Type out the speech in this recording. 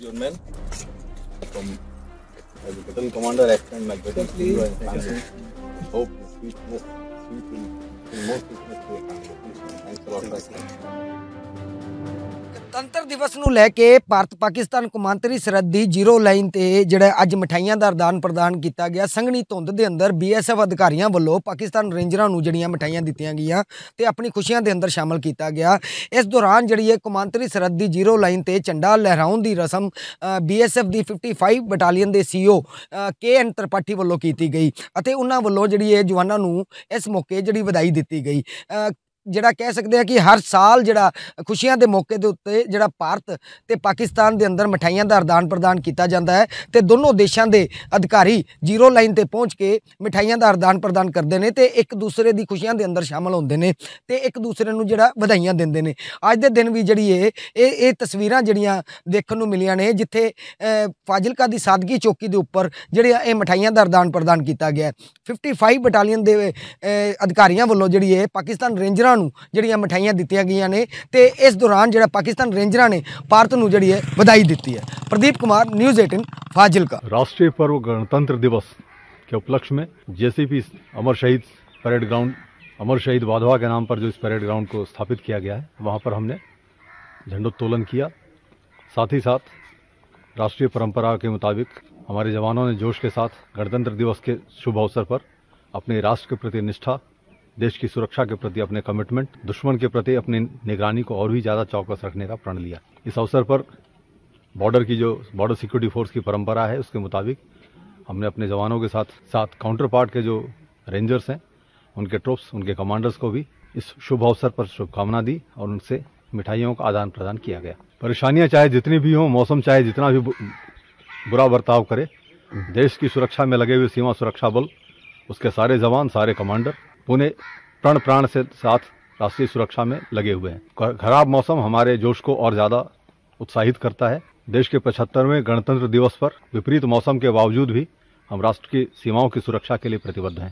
your men from as commander, extend my greatest you Hope sweetness, sweet most sweetness to your family. Thanks a lot ਗਣਤੰਤਰ ਦਿਵਸ ਨੂੰ ਲੈ ਕੇ ਭਾਰਤ ਪਾਕਿਸਤਾਨ ਕੁਮਾਂਤਰੀ ਸਰਹੱਦ ਦੀ zero line ਤੇ ਜਿਹੜਾ ਅੱਜ ਮਠਾਈਆਂ ਦਾ ਅਰਦਾਨ ਪ੍ਰਦਾਨ ਕੀਤਾ ਗਿਆ ਸੰਘਣੀ ਧੁੰਦ ਦੇ ਅੰਦਰ ਬੀਐਸਐਫ ਅਧਿਕਾਰੀਆਂ ਵੱਲੋਂ ਪਾਕਿਸਤਾਨ ਰੇਂਜਰਾਂ ਨੂੰ ਜਿਹੜੀਆਂ ਮਠਾਈਆਂ ਦਿੱਤੀਆਂ ਗਈਆਂ ਤੇ ਆਪਣੀ ਖੁਸ਼ੀਆਂ ਦੇ ਅੰਦਰ ਸ਼ਾਮਲ ਕੀਤਾ ਗਿਆ ਇਸ ਦੌਰਾਨ ਜਿਹੜੀ ਹੈ ਕੁਮਾਂਤਰੀ ਸਰਹੱਦ ਦੀ ਜ਼ੀਰੋ ਲਾਈਨ ਤੇ ਝੰਡਾ ਲਹਿਰਾਉਣ ਦੀ ਰਸਮ ਬੀਐਸਐਫ ਦੀ 55 ਬਟਾਲੀਅਨ ਦੇ ਸੀਓ e ਕੇਐਨ ਅੰਤਰਪਾਠੀ ਵੱਲੋਂ ਕੀਤੀ ਗਈ ਅਤੇ ਉਹਨਾਂ ਵੱਲੋਂ ਜਿਹੜੀ ਇਹ ਜਵਾਨਾਂ ਨੂੰ ਇਸ ਮੌਕੇ ਜਿਹੜੀ ਵਧਾਈ ਦਿੱਤੀ ਗਈ ਜਿਹੜਾ ਕਹਿ ਸਕਦੇ ਆ ਕਿ ਹਰ ਸਾਲ ਜਿਹੜਾ ਖੁਸ਼ੀਆਂ ਦੇ ਮੌਕੇ ਦੇ ਉੱਤੇ ਜਿਹੜਾ ਭਾਰਤ ਤੇ ਪਾਕਿਸਤਾਨ ਦੇ ਅੰਦਰ ਮਠਾਈਆਂ ਦਾ ਅਰਦਾਨ ਪ੍ਰਦਾਨ ਕੀਤਾ ਜਾਂਦਾ ਹੈ ਤੇ ਦੋਨੋਂ ਦੇਸ਼ਾਂ ਦੇ ਅਧਿਕਾਰੀ ਜ਼ੀਰੋ ਲਾਈਨ ਤੇ ਪਹੁੰਚ ਕੇ ਮਠਾਈਆਂ ਦਾ ਅਰਦਾਨ ਪ੍ਰਦਾਨ ਕਰਦੇ ਨੇ ਤੇ ਇੱਕ ਦੂਸਰੇ ਦੀ ਖੁਸ਼ੀਆਂ ਦੇ ਅੰਦਰ ਸ਼ਾਮਲ ਹੁੰਦੇ ਨੇ ਤੇ ਇੱਕ ਦੂਸਰੇ ਨੂੰ ਜਿਹੜਾ ਵਧਾਈਆਂ ਦਿੰਦੇ ਨੇ ਅੱਜ ਦੇ ਦਿਨ ਵੀ ਜਿਹੜੀ ਇਹ ਇਹ ਤਸਵੀਰਾਂ ਜਿਹੜੀਆਂ ਦੇਖਣ ਨੂੰ ਮਿਲੀਆਂ ਨੇ ਜਿੱਥੇ ਫਾਜ਼ਿਲਕਾ ਦੀ ਸਾਦਗੀ ਚੌਕੀ ਦੇ ਉੱਪਰ ਜਿਹੜੇ ਇਹ ਮਠਾਈਆਂ ਦਾ ਅਰਦਾਨ ਪ੍ਰਦਾਨ ਕੀਤਾ ਗਿਆ 55 ਬਟਾਲੀਅਨ ਦੇ ਅਧਿਕਾਰੀਆਂ ਵੱਲੋਂ ਜਿਹੜੀ ਇਹ ਪਾਕਿਸਤਾਨ ਰੇਂਜਰਾਂ ਨੂੰ ਜਿਹੜੀਆਂ मिठाइया दी गई ने तो इस दौरान ਜਿਹੜਾ पाकिस्तान रेंजर ने भारत ਨੂੰ जी है बधाई दी है प्रदीप कुमार न्यूज एटीन फाजिलका राष्ट्रीय पर्व गणतंत्र दिवस के उपलक्ष्य में जेसीपी अमर शहीद परेड ग्राउंड अमर शहीद वाधवा के नाम पर जो इस परेड ग्राउंड को स्थापित किया गया है वहाँ पर हमने झंडोत्तोलन किया साथ ही साथ राष्ट्रीय परंपरा के मुताबिक हमारे जवानों ने जोश के साथ गणतंत्र दिवस के शुभ अवसर पर अपने राष्ट्र के प्रति निष्ठा देश की सुरक्षा के प्रति अपने कमिटमेंट दुश्मन के प्रति अपनी निगरानी को और भी ज़्यादा चौकस रखने का प्रण लिया इस अवसर पर बॉर्डर की जो बॉर्डर सिक्योरिटी फोर्स की परंपरा है उसके मुताबिक हमने अपने जवानों के साथ साथ काउंटर पार्ट के जो रेंजर्स हैं उनके ट्रुप्स उनके कमांडर्स को भी इस शुभ अवसर पर शुभकामना दी और उनसे मिठाइयों का आदान प्रदान किया गया परेशानियां चाहे जितनी भी हों मौसम चाहे जितना भी बुरा बर्ताव करे हम्म। देश की सुरक्षा में लगे हुए सीमा सुरक्षा बल उसके सारे जवान सारे कमांडर उन्हें प्राण प्राण से साथ राष्ट्रीय सुरक्षा में लगे हुए हैं खराब मौसम हमारे जोश को और ज़्यादा उत्साहित करता है देश के पचहत्तरवें गणतंत्र दिवस पर विपरीत मौसम के बावजूद भी हम राष्ट्र की सीमाओं की सुरक्षा के लिए प्रतिबद्ध हैं